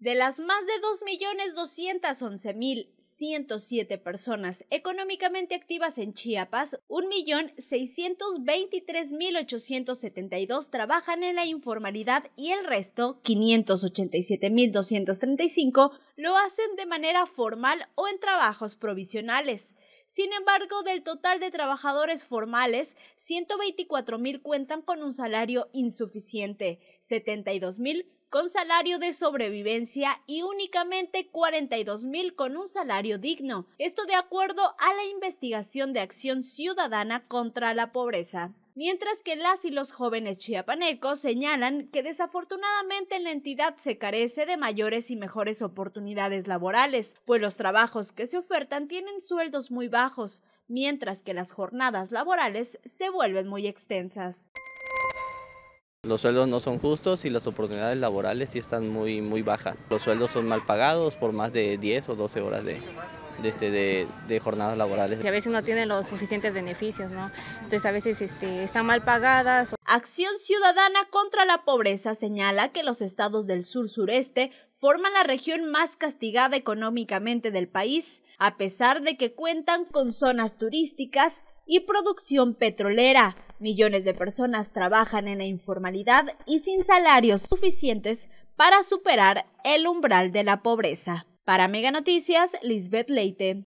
De las más de 2.211.107 personas económicamente activas en Chiapas, 1.623.872 trabajan en la informalidad y el resto, 587.235, lo hacen de manera formal o en trabajos provisionales. Sin embargo, del total de trabajadores formales, 124.000 cuentan con un salario insuficiente, 72.000 con salario de sobrevivencia y únicamente 42.000 con un salario digno. Esto de acuerdo a la investigación de Acción Ciudadana contra la Pobreza mientras que las y los jóvenes chiapanecos señalan que desafortunadamente en la entidad se carece de mayores y mejores oportunidades laborales, pues los trabajos que se ofertan tienen sueldos muy bajos, mientras que las jornadas laborales se vuelven muy extensas. Los sueldos no son justos y las oportunidades laborales sí están muy, muy bajas. Los sueldos son mal pagados por más de 10 o 12 horas este, de, jornadas laborales. Y a veces no tienen los suficientes beneficios, ¿no? Entonces a veces este, están mal pagadas. Acción Ciudadana contra la Pobreza señala que los estados del sur-sureste forman la región más castigada económicamente del país, a pesar de que cuentan con zonas turísticas y producción petrolera. Millones de personas trabajan en la informalidad y sin salarios suficientes para superar el umbral de la pobreza. Para Mega Lisbeth Leite.